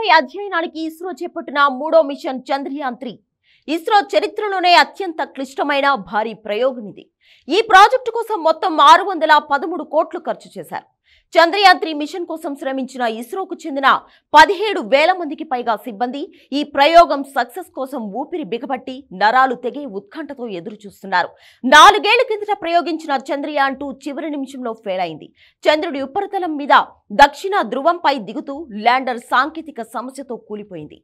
స్పేస్పై అధ్యయనానికి ఇస్రో చేపట్టిన మూడో మిషన్ చంద్రయాన్ త్రీ ఇస్రో చరిత్రలోనే అత్యంత క్లిష్టమైన భారీ ప్రయోగం ఇది ఈ ప్రాజెక్టు కోసం మొత్తం ఆరు వందల పదమూడు కోట్లు ఖర్చు చేశారు చంద్రయాన్ త్రీ మిషన్ కోసం శ్రమించిన ఇస్రోకు చెందిన పదిహేడు వేల మందికి పైగా సిబ్బంది ఈ ప్రయోగం సక్సెస్ కోసం ఊపిరి బిగబట్టి నరాలు తెగే ఉత్కంఠతో ఎదురు చూస్తున్నారు నాలుగేళ్ల కిందట ప్రయోగించిన చంద్రయాన్ టూ చివరి నిమిషంలో ఫెయిల్ అయింది చంద్రుడి ఉపరితలం మీద దక్షిణ ధృవంపై దిగుతూ ల్యాండర్ సాంకేతిక సమస్యతో కూలిపోయింది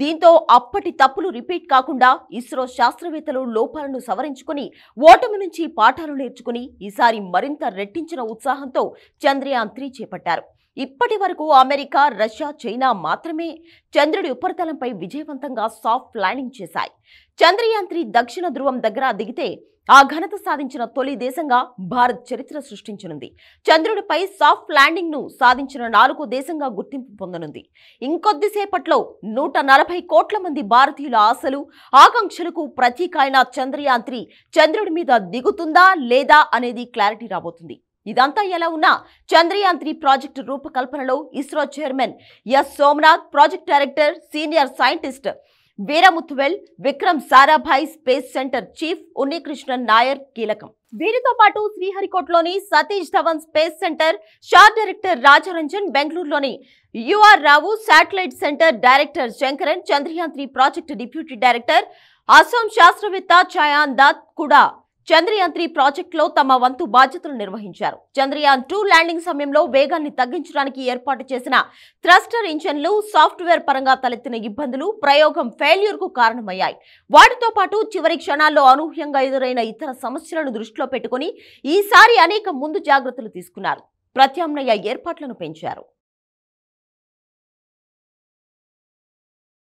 దీంతో అప్పటి తప్పులు రిపీట్ కాకుండా ఇస్రో శాస్త్రవేత్తలు లోపాలను సవరించుకుని ఓటమి నుంచి పాఠాలు నేర్చుకుని ఈసారి మరింత రెట్టించిన ఉత్సాహంతో చంద్రయాన్ త్రీ చేపట్టారు ఇప్పటి వరకు అమెరికా రష్యా చైనా మాత్రమే చంద్రుడి ఉపరితలంపై విజయవంతంగా సాఫ్ట్ ల్యాండింగ్ చేశాయి చంద్రయాంత్రి దక్షిణ ధ్రువం దగ్గర దిగితే ఆ ఘనత సాధించిన తొలి దేశంగా భారత్ చరిత్ర సృష్టించనుంది చంద్రుడిపై సాఫ్ట్ ల్యాండింగ్ ను సాధించిన నాలుగో దేశంగా గుర్తింపు పొందనుంది ఇంకొద్దిసేపట్లో నూట నలభై కోట్ల మంది భారతీయుల ఆశలు ఆకాంక్షలకు ప్రతీకాయన చంద్రయాంత్రి చంద్రుడి మీద దిగుతుందా లేదా అనేది క్లారిటీ రాబోతుంది ఇదంతా ఎలా ఉన్నా చంద్రయాన్ త్రీ ప్రాజెక్టు రూపకల్పనలో ISRO chairman S Somanath project director senior scientist Veeramuthuvel Vikram Sarabhai space centre chief Unnikrishnan Nair కీలకం వీరితో పాటు శ్రీహరికోటలోని Satish Dhawan space centre SHAR director Rajarajan బెంగళూరులోని UR Rao satellite centre director Sankaran Chandrayaan three project deputy director Assam శాస్త్రవేత్త ఛాయాన్ దాత్ కూడా చంద్రయాన్ త్రీ లో తమ వంతు బాధ్యతలు నిర్వహించారు చంద్రయాన్ టూ ల్యాండింగ్ సమయంలో వేగాన్ని తగ్గించడానికి ఏర్పాటు చేసిన థ్రస్టర్ ఇంజన్లు సాఫ్ట్వేర్ పరంగా తలెత్తిన ఇబ్బందులు ప్రయోగం ఫెయిల్యూర్ కు కారణమయ్యాయి వాటితో పాటు చివరి క్షణాల్లో అనూహ్యంగా ఎదురైన ఇతర సమస్యలను దృష్టిలో పెట్టుకుని ఈసారి అనేక ముందు జాగ్రత్తలు తీసుకున్నారు ప్రత్యామ్నాయ ఏర్పాట్లను పెంచారు